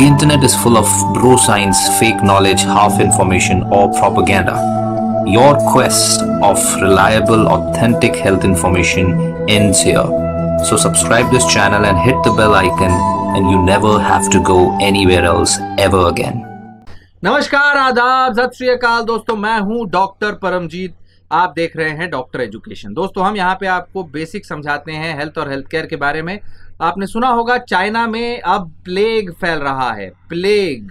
The internet is full of bro science, fake knowledge, half information, or propaganda. Your quest of reliable, authentic health information ends here. So subscribe this channel and hit the bell icon and you never have to go anywhere else ever again. नमस्कार आदाब सत श्रीकाल दोस्तों मैं हूं doctor Paramjit आप देख रहे हैं डॉक्टर एजुकेशन दोस्तों हम यहां पे आपको बेसिक समझाते हैं हेल्थ और हेल्थ केयर के बारे में आपने सुना होगा चाइना में अब प्लेग फैल रहा है प्लेग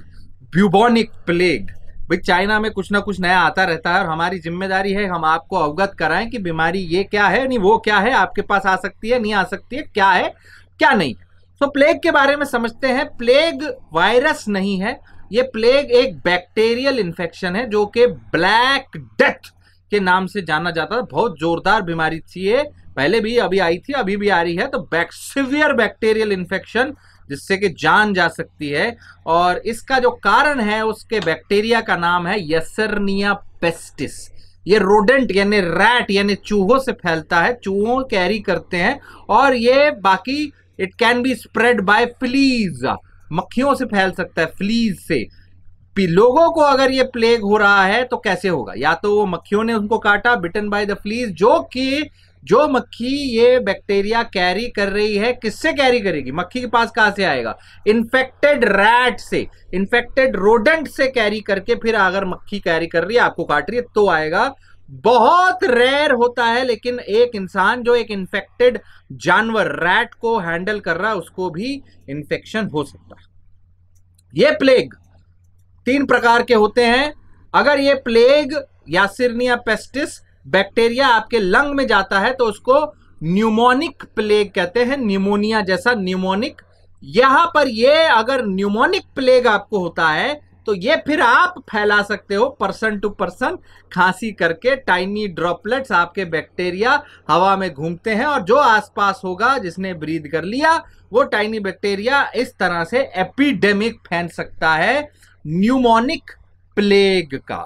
ब्यूबोनिक प्लेग भाई चाइना में कुछ ना कुछ नया आता रहता है और हमारी जिम्मेदारी है हम आपको अवगत कराएं कि बीमारी ये क्या है नहीं वो क्या है आपके पास आ सकती है नहीं आ सकती है क्या है क्या नहीं तो प्लेग के बारे में समझते हैं प्लेग वायरस नहीं है ये प्लेग एक बैक्टीरियल इन्फेक्शन है जो कि ब्लैक डेथ के नाम से जाना जाता था बहुत जोरदार बीमारी थी ये पहले भी अभी आई थी अभी भी आ रही है तो बैक सिवियर बैक्टीरियल इन्फेक्शन जिससे कि जान जा सकती है और इसका जो कारण है उसके बैक्टीरिया का नाम है यसरनिया पेस्टिस ये रोडेंट यानी रैट यानी चूहों से फैलता है चूहों कैरी करते हैं और ये बाकी it can be spread by fleas मक्खियों से फैल सकता है फ्लीज से लोगों को अगर ये प्लेग हो रहा है तो कैसे होगा या तो वो मक्खियों ने उनको काटा बिटन बाय द फ्लीज जो कि जो मक्खी ये बैक्टीरिया कैरी कर रही है किससे कैरी करेगी मक्खी के पास कहाँ से आएगा इन्फेक्टेड रैट से इन्फेक्टेड रोडेंट से कैरी करके फिर अगर मक्खी कैरी कर रही है आपको काट रही है तो आएगा बहुत रेयर होता है लेकिन एक इंसान जो एक इन्फेक्टेड जानवर रैट को हैंडल कर रहा है उसको भी इन्फेक्शन हो सकता है ये प्लेग तीन प्रकार के होते हैं अगर ये प्लेग यासिरनिया पेस्टिस बैक्टीरिया आपके लंग में जाता है तो उसको न्यूमोनिक प्लेग कहते हैं न्यूमोनिया जैसा न्यूमोनिक यहां पर ये अगर न्यूमोनिक प्लेग आपको होता है तो ये फिर आप फैला सकते हो पर्सन टू पर्सन खांसी करके टाइनी ड्रॉपलेट्स आपके बैक्टीरिया हवा में घूमते हैं और जो आसपास होगा जिसने ब्रीद कर लिया वो टाइनी बैक्टीरिया इस तरह से एपिडेमिक फैल सकता है न्यूमोनिक प्लेग का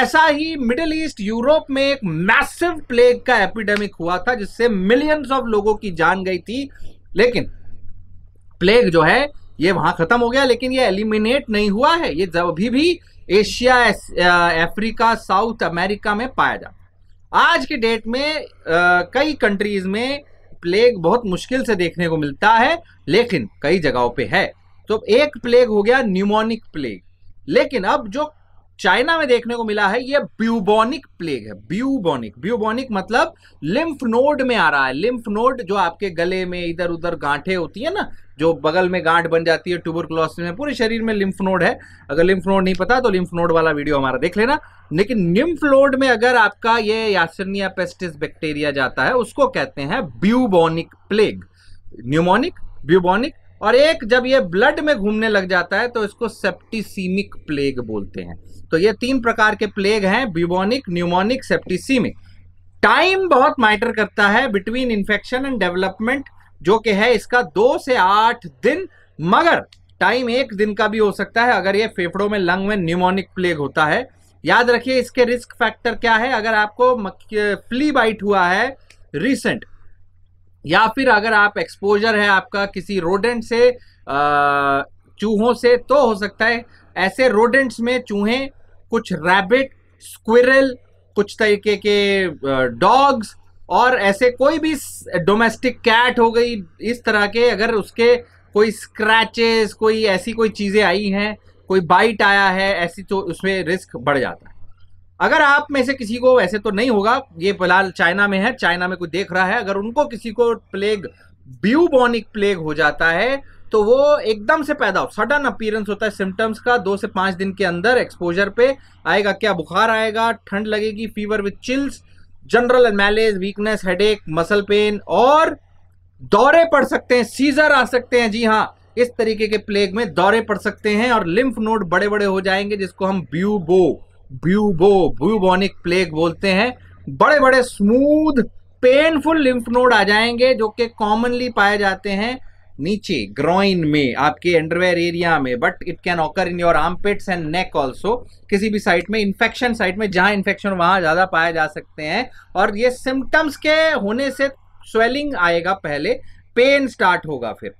ऐसा ही मिडिल ईस्ट यूरोप में एक मैसिव प्लेग का एपिडेमिक हुआ था जिससे मिलियंस ऑफ लोगों की जान गई थी लेकिन प्लेग जो है ये वहां खत्म हो गया लेकिन ये एलिमिनेट नहीं हुआ है ये जब अभी भी एशिया अफ्रीका साउथ अमेरिका में पाया जाता आज के डेट में आ, कई कंट्रीज में प्लेग बहुत मुश्किल से देखने को मिलता है लेकिन कई जगहों पे है तो एक प्लेग हो गया न्यूमोनिक प्लेग लेकिन अब जो चाइना में देखने को मिला है ये ब्यूबोनिक प्लेग है ब्यूबोनिक ब्यूबोनिक मतलब लिम्फ नोड में आ रहा है लिम्फ नोड जो आपके गले में इधर उधर गांठे होती है ना जो बगल में गांठ बन जाती है ट्यूबर में पूरे शरीर में लिम्फ नोड है अगर लिम्फ नोड नहीं पता तो लिम्फ नोड वाला वीडियो हमारा देख लेना लेकिन निम्फ नोड में अगर आपका ये यासनिया पेस्टिस बैक्टीरिया जाता है उसको कहते हैं ब्यूबोनिक प्लेग न्यूमोनिक ब्यूबोनिक और एक जब ये ब्लड में घूमने लग जाता है तो इसको सेप्टिसीमिक प्लेग बोलते हैं तो ये तीन प्रकार के प्लेग हैं ब्यूबोनिक न्यूमोनिक में टाइम बहुत मैटर करता है बिटवीन इन्फेक्शन एंड डेवलपमेंट जो कि है इसका दो से आठ दिन मगर टाइम एक दिन का भी हो सकता है अगर ये फेफड़ों में लंग में न्यूमोनिक प्लेग होता है याद रखिए इसके रिस्क फैक्टर क्या है अगर आपको फ्ली बाइट हुआ है रिसेंट या फिर अगर आप एक्सपोजर है आपका किसी रोडेंट से चूहों से तो हो सकता है ऐसे रोडेंट्स में चूहे कुछ रैबिट स्क्विरल कुछ तरीके के डॉग्स और ऐसे कोई भी डोमेस्टिक कैट हो गई इस तरह के अगर उसके कोई स्क्रैचेस कोई ऐसी कोई चीज़ें आई हैं कोई बाइट आया है ऐसी तो उसमें रिस्क बढ़ जाता है अगर आप में से किसी को वैसे तो नहीं होगा ये फिलहाल चाइना में है चाइना में कोई देख रहा है अगर उनको किसी को प्लेग ब्यूबॉनिक प्लेग हो जाता है तो वो एकदम से पैदा हो सडन अपीयरेंस होता है सिम्टम्स का दो से पाँच दिन के अंदर एक्सपोजर पे आएगा क्या बुखार आएगा ठंड लगेगी fever with chills general malaise weakness headache muscle pain और दौरे पड़ सकते हैं सीजर आ सकते हैं जी हाँ इस तरीके के प्लेग में दौरे पड़ सकते हैं और लिम्फ नोड बड़े बड़े हो जाएंगे जिसको हम ब्यूबो ब्यूबो ब्यूबोनिक प्लेग बोलते हैं बड़े बड़े स्मूथ पेनफुल लिम्फ नोड आ जाएंगे जो कि कॉमनली पाए जाते हैं नीचे ग्रोइन में आपके अंडरवेयर एरिया में but it can occur in your armpits and neck also किसी भी साइड में इन्फेक्शन साइड में जहां इन्फेक्शन वहां ज़्यादा पाए जा सकते हैं और ये सिम्टम्स के होने से स्वेलिंग आएगा पहले पेन स्टार्ट होगा फिर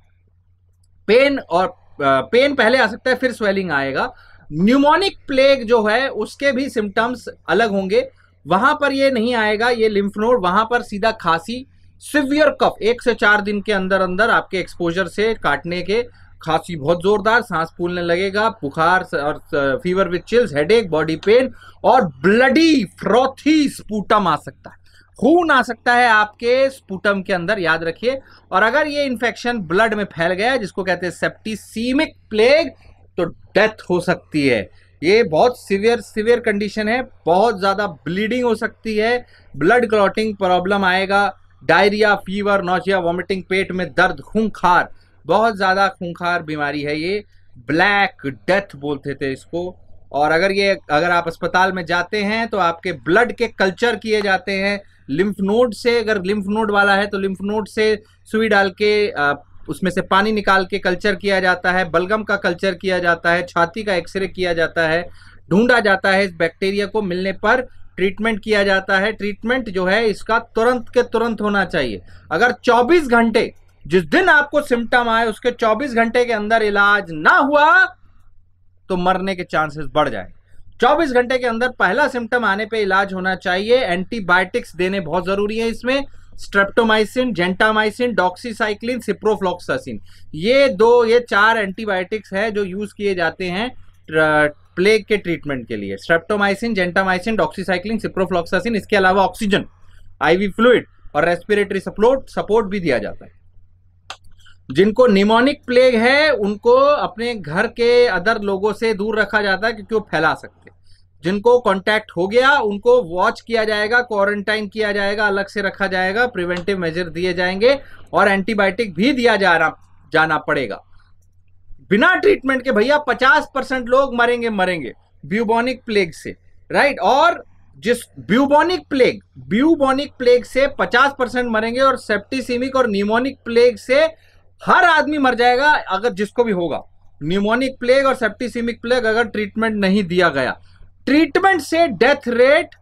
पेन और पेन पहले आ सकता है फिर स्वेलिंग आएगा न्यूमोनिक प्लेग जो है उसके भी सिम्टम्स अलग होंगे वहां पर ये नहीं आएगा ये लिम्फ नोड वहां पर सीधा खांसी सिवियर कफ एक से चार दिन के अंदर अंदर आपके एक्सपोजर से काटने के खांसी बहुत जोरदार सांस फूलने लगेगा बुखार और fever with chills headache body pain और ब्लडी फ्रॉथी स्पूटम आ सकता है खून आ सकता है आपके स्पूटम के अंदर याद रखिए और अगर ये इन्फेक्शन ब्लड में फैल गया जिसको कहते हैं सेप्टिसीमिक प्लेग तो डेथ हो सकती है ये बहुत सीवियर सीवियर कंडीशन है बहुत ज़्यादा ब्लीडिंग हो सकती है ब्लड क्लॉटिंग प्रॉब्लम आएगा डायरिया फीवर नौचिया वॉमिटिंग पेट में दर्द खूंखार बहुत ज़्यादा खूंखार बीमारी है ये ब्लैक डेथ बोलते थे इसको और अगर ये अगर आप अस्पताल में जाते हैं तो आपके ब्लड के कल्चर किए जाते हैं लिम्फ नोड से अगर लिम्फ नोड वाला है तो लिम्फ नोड से सुई डाल के उसमें से पानी निकाल के कल्चर किया जाता है बलगम का कल्चर किया जाता है छाती का एक्सरे किया जाता है ढूंढा जाता है इस बैक्टीरिया को मिलने पर ट्रीटमेंट किया जाता है ट्रीटमेंट जो है इसका तुरंत के तुरंत होना चाहिए अगर 24 घंटे जिस दिन आपको सिम्टम आए उसके 24 घंटे के अंदर इलाज ना हुआ तो मरने के चांसेस बढ़ जाए 24 घंटे के अंदर पहला सिम्टम आने पे इलाज होना चाहिए एंटीबायोटिक्स देने बहुत जरूरी है इसमें स्ट्रेप्टोमाइसिन जेंटामाइसिन डॉक्सीसाइक्लिन सिप्रोफ्लॉक्सासिन ये दो ये चार एंटीबायोटिक्स हैं जो यूज किए जाते हैं प्लेग के ट्रीटमेंट के लिए स्ट्रेप्टोमाइसिन जेंटामाइसिन डॉक्सीसाइक्लिन सिप्रोफ्लॉक्सासिन इसके अलावा ऑक्सीजन आईवी फ्लूड और रेस्पिरेटरी सपोर्ट सपोर्ट भी दिया जाता है जिनको निमोनिक प्लेग है उनको अपने घर के अदर लोगों से दूर रखा जाता है क्योंकि वो फैला सकते जिनको कॉन्टैक्ट हो गया उनको वॉच किया जाएगा क्वारंटाइन किया जाएगा अलग से रखा जाएगा प्रिवेंटिव मेजर दिए जाएंगे और एंटीबायोटिक भी दिया जा रहा जाना पड़ेगा बिना ट्रीटमेंट के भैया पचास परसेंट लोग मरेंगे मरेंगे ब्यूबोनिक प्लेग से राइट और जिस ब्यूबोनिक प्लेग ब्यूबोनिक प्लेग से 50 परसेंट मरेंगे और सेप्टिसिमिक और न्यूमोनिक प्लेग से हर आदमी मर जाएगा अगर जिसको भी होगा न्यूमोनिक प्लेग और सेप्टिसिमिक प्लेग अगर ट्रीटमेंट नहीं दिया गया ट्रीटमेंट से डेथ रेट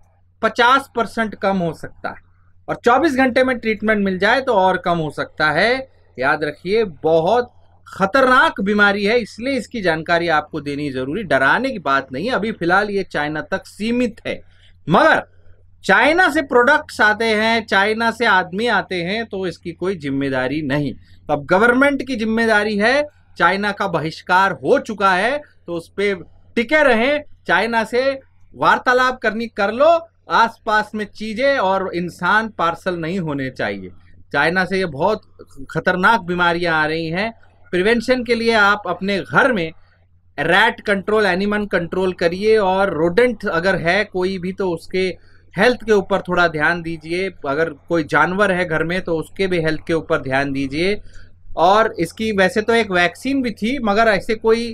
50 परसेंट कम हो सकता है और 24 घंटे में ट्रीटमेंट मिल जाए तो और कम हो सकता है याद रखिए बहुत खतरनाक बीमारी है इसलिए इसकी जानकारी आपको देनी जरूरी डराने की बात नहीं अभी फिलहाल ये चाइना तक सीमित है मगर चाइना से प्रोडक्ट्स आते हैं चाइना से आदमी आते हैं तो इसकी कोई जिम्मेदारी नहीं तो अब गवर्नमेंट की जिम्मेदारी है चाइना का बहिष्कार हो चुका है तो उस पर टिके रहें चाइना से वार्तालाप करनी कर लो आसपास में चीज़ें और इंसान पार्सल नहीं होने चाहिए चाइना से ये बहुत खतरनाक बीमारियां आ रही हैं प्रिवेंशन के लिए आप अपने घर में रैट कंट्रोल एनिमल कंट्रोल करिए और रोडेंट अगर है कोई भी तो उसके हेल्थ के ऊपर थोड़ा ध्यान दीजिए अगर कोई जानवर है घर में तो उसके भी हेल्थ के ऊपर ध्यान दीजिए और इसकी वैसे तो एक वैक्सीन भी थी मगर ऐसे कोई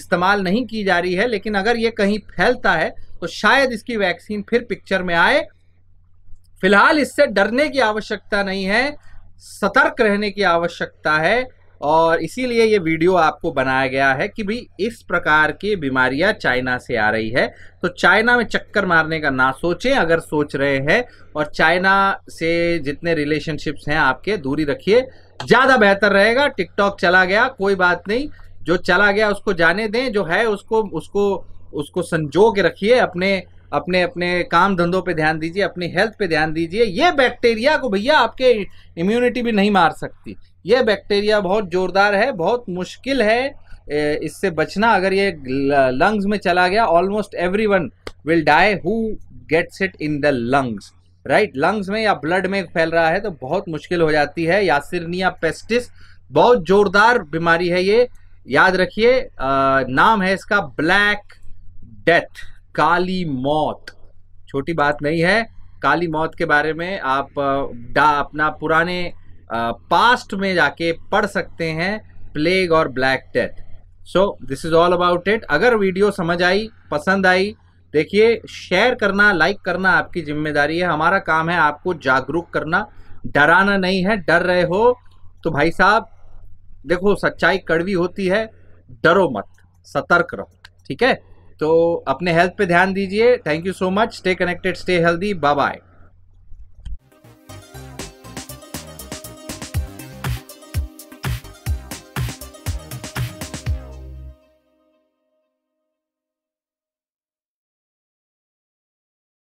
इस्तेमाल नहीं की जा रही है लेकिन अगर ये कहीं फैलता है तो शायद इसकी वैक्सीन फिर पिक्चर में आए फिलहाल इससे डरने की आवश्यकता नहीं है सतर्क रहने की आवश्यकता है और इसीलिए ये वीडियो आपको बनाया गया है कि भाई इस प्रकार की बीमारियां चाइना से आ रही है तो चाइना में चक्कर मारने का ना सोचें अगर सोच रहे हैं और चाइना से जितने रिलेशनशिप्स हैं आपके दूरी रखिए ज़्यादा बेहतर रहेगा टिकटॉक चला गया कोई बात नहीं जो चला गया उसको जाने दें जो है उसको उसको उसको संजो के रखिए अपने अपने अपने काम धंधों पे ध्यान दीजिए अपनी हेल्थ पे ध्यान दीजिए ये बैक्टीरिया को भैया आपके इम्यूनिटी भी नहीं मार सकती ये बैक्टीरिया बहुत ज़ोरदार है बहुत मुश्किल है इससे बचना अगर ये लंग्स में चला गया almost everyone will die who gets it in the lungs right lungs में या ब्लड में फैल रहा है तो बहुत मुश्किल हो जाती है यासिरनिया पेस्टिस बहुत जोरदार बीमारी है ये याद रखिए नाम है इसका ब्लैक डेथ काली मौत छोटी बात नहीं है काली मौत के बारे में आप डा अपना पुराने पास्ट में जाके पढ़ सकते हैं प्लेग और black death so this is all about it अगर वीडियो समझ आई पसंद आई देखिए शेयर करना लाइक करना आपकी जिम्मेदारी है हमारा काम है आपको जागरूक करना डराना नहीं है डर रहे हो तो भाई साहब देखो सच्चाई कड़वी होती है डरो मत सतर्क रहो ठीक है तो अपने हेल्थ पे ध्यान दीजिए thank you so much stay connected stay healthy bye bye